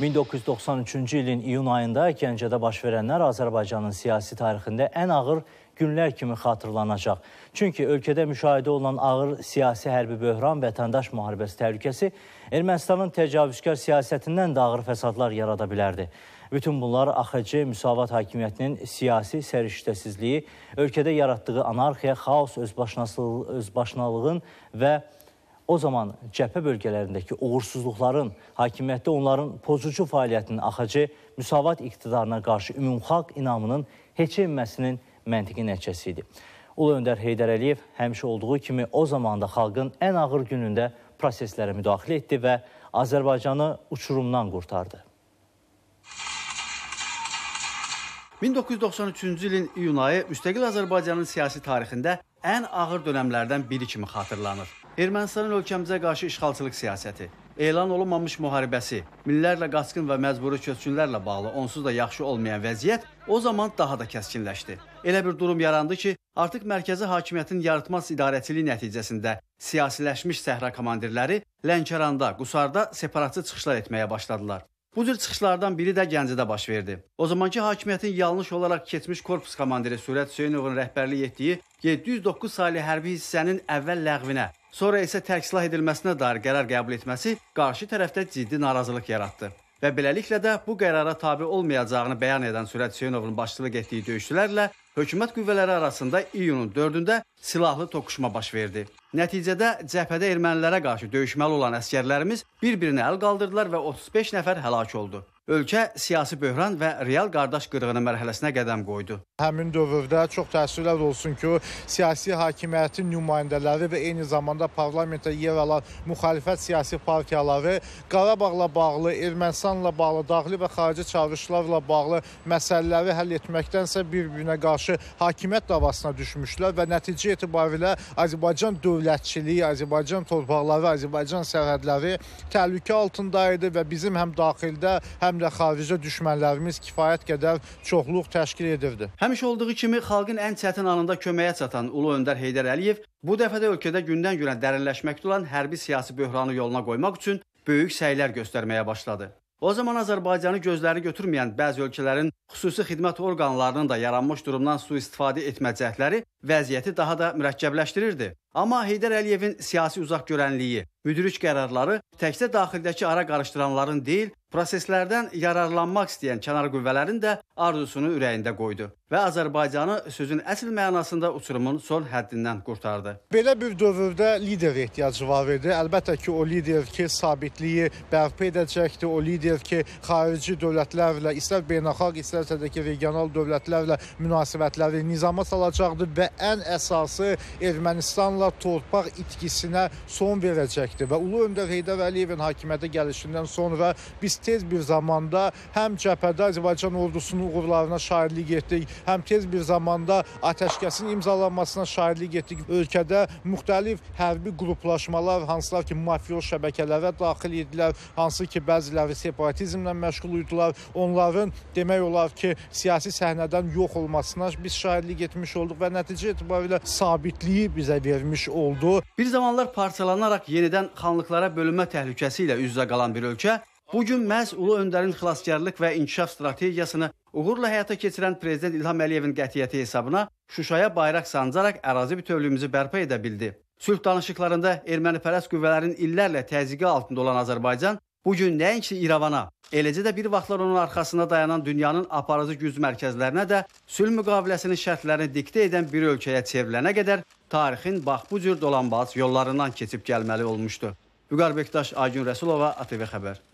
1993-cü ilin iyun ayında Gəncədə baş verənlər Azərbaycanın siyasi tarixində ən ağır günlər kimi xatırlanacaq. Çünki ölkədə müşahidə olunan ağır siyasi hərbi böhran, vətəndaş müharibəsi təhlükəsi Ermənistanın təcavüzkar siyasətindən də ağır fəsadlar yarada bilərdi. Bütün bunlar AXC müsavat hakimiyyətinin siyasi səriştəsizliyi, ölkədə yaratdığı anarxiya, xaos, özbaşınalığın və O zaman cəbhə bölgələrindəki uğursuzluqların, hakimiyyətdə onların pozucu fəaliyyətinin axıcı müsavat iqtidarına qarşı ümumxalq inamının heç enməsinin məntiqi nəticəsi idi. Ulu öndər Heydər Əliyev həmişə olduğu kimi o zamanda xalqın ən ağır günündə proseslərə müdaxilə etdi və Azərbaycanı uçurumdan qurtardı. 1993-cü ilin iyun ayı müstəqil Azərbaycanın siyasi tarixində ən ağır dönəmlərdən biri kimi xatırlanır. Ermənistanın ölkəmizə qarşı işğalçılıq siyasəti, elan olunmamış müharibəsi, minlərlə qaçqın və məcburi köçkünlərlə bağlı onsuz da yaxşı olmayan vəziyyət o zaman daha da kəskinləşdi. Elə bir durum yarandı ki, artıq mərkəzi hakimiyyətin yaratmaz idarəçiliyi nəticəsində siyasiləşmiş səhra komandirləri Lənkəranda, Qusarda separatçı çıxışlar etməyə başladılar. Bu cür çıxışlardan biri də Gəncədə baş verdi. O zamanki hakimiyyətin yanlış olaraq keçmiş korpus komandiri Sürət Hüseynovun rəhbərlik etdiyi 709 saylı hərbi hissənin əvvəl ləğvinə, sonra isə tərksilah edilməsinə dair qərar qəbul etməsi qarşı tərəfdə ciddi narazılıq yaratdı və beləliklə də bu qərara tabe olmayacağını bəyan edən Sürət Hüseynovun başçılıq etdiyi döyüşçülərlə hökumət qüvvələri arasında iyunun 4-də silahlı toqquşma baş verdi. Nəticədə cəbhədə ermənilərə qarşı döyüşməli olan əsgərlərimiz bir-birinə əl qaldırdılar və 35 nəfər həlak oldu. Ölkə siyasi böhran və real qardaş qırğını mərhələsinə qədəm qoydu. Həmin dövrdə çox təəssüflər olsun ki, siyasi hakimiyyətin nümayəndələri və eyni zamanda parlamentdə yer alan müxalifət siyasi partiyaları Qarabağla bağlı, Ermənistanla bağlı, daxili və xarici çağırışlarla bağlı məsələləri həll etməkdənsə bir-birinə qarşı hakimiyyət davasına düşmüşlər və nəticə etibarilə Azərbaycan dövlətçiliyi, Azərbaycan torpaqları, Azərbaycan sərhədləri təhlükə altında idi və bizim həm daxildə, həm həm də xaricə düşmənlərimiz kifayət qədər çoxluq təşkil edirdi. Həmişə olduğu kimi xalqın ən çətin anında köməyə çatan Ulu Öndər Heydər Əliyev bu dəfə də ölkədə gündən-günə dərinləşməkdə olan hərbi siyasi böhranı yoluna qoymaq üçün böyük səylər göstərməyə başladı. O zaman Azərbaycanı gözləri götürməyən bəzi ölkələrin xüsusi xidmət orqanlarının da yaranmış durumdan sui-istifadə etmə cəhdləri vəziyyəti daha da mürəkkəbləşdirirdi. Amma Heydər Əliyevin siyasi uzaqgörənliyi, müdric qərarları təkcə daxildəki ara qarışdıranların deyil, proseslərdən yararlanmaq istəyən kənar qüvvələrin də arzusunu ürəyində qoydu və Azərbaycanı sözün əsl mənasında uçurumun son həddindən qurtardı. Belə bir dövrdə liderə ehtiyacı var idi. Əlbəttə ki, o lider ki, sabitliyi bərpa edəcəkdi, o lider ki, xarici dövlətlərlə, istər beynəlxalq, istərsə də ki, regional dövlətlərlə münasibətləri nizama salacaqdı və ən əsası Ermənistanla ana torpaq itkisinə son verəcəkdir və Ulu Öndər Heydər Əliyevin hakimiyyətə gəlişindən sonra biz tez bir zamanda həm cəbhədə Azərbaycan ordusunun uğurlarına şahidlik etdik, həm tez bir zamanda atəşkəsin imzalanmasına şahidlik etdik. Ölkədə müxtəlif hərbi qruplaşmalar, hansılar ki, mafiyo şəbəkələrə daxil idilər, hansı ki, bəziləri separatizmlə məşğul idilər. Onların demək olar ki, siyasi səhnədən yox olmasına biz şahidlik etmiş olduq və nəticə etibarilə sabitliyi bizə vermişdir vermiş oldu. Bir zamanlar parçalanaraq yenidən xanlıqlara bölünmə təhlükəsi ilə üz-üzə qalan bir ölkə bu gün məhz Ulu Öndərin xilaskarlıq və inkişaf strategiyasını uğurla həyata keçirən prezident İlham Əliyevin qətiyyəti hesabına Şuşaya bayraq sancaraq ərazi bütövlüyümüzü bərpa edə bildi. Sülh danışıqlarında ermənipərəst qüvvələrin illərlə təzyiqi altında olan Azərbaycan bu gün nəinki İrəvana, Eləcə də bir vaxtlar onun arxasında dayanan dünyanın aparıcı güc mərkəzlərinə də sülh müqaviləsinin şərtlərini diktə edən bir ölkəyə çevrilənə qədər tarixin bax bu cür dolanbaz yollarından keçib gəlməli olmuşdu. Vüqar Bektaş, Aygün Rəsulova, ATV Xəbər.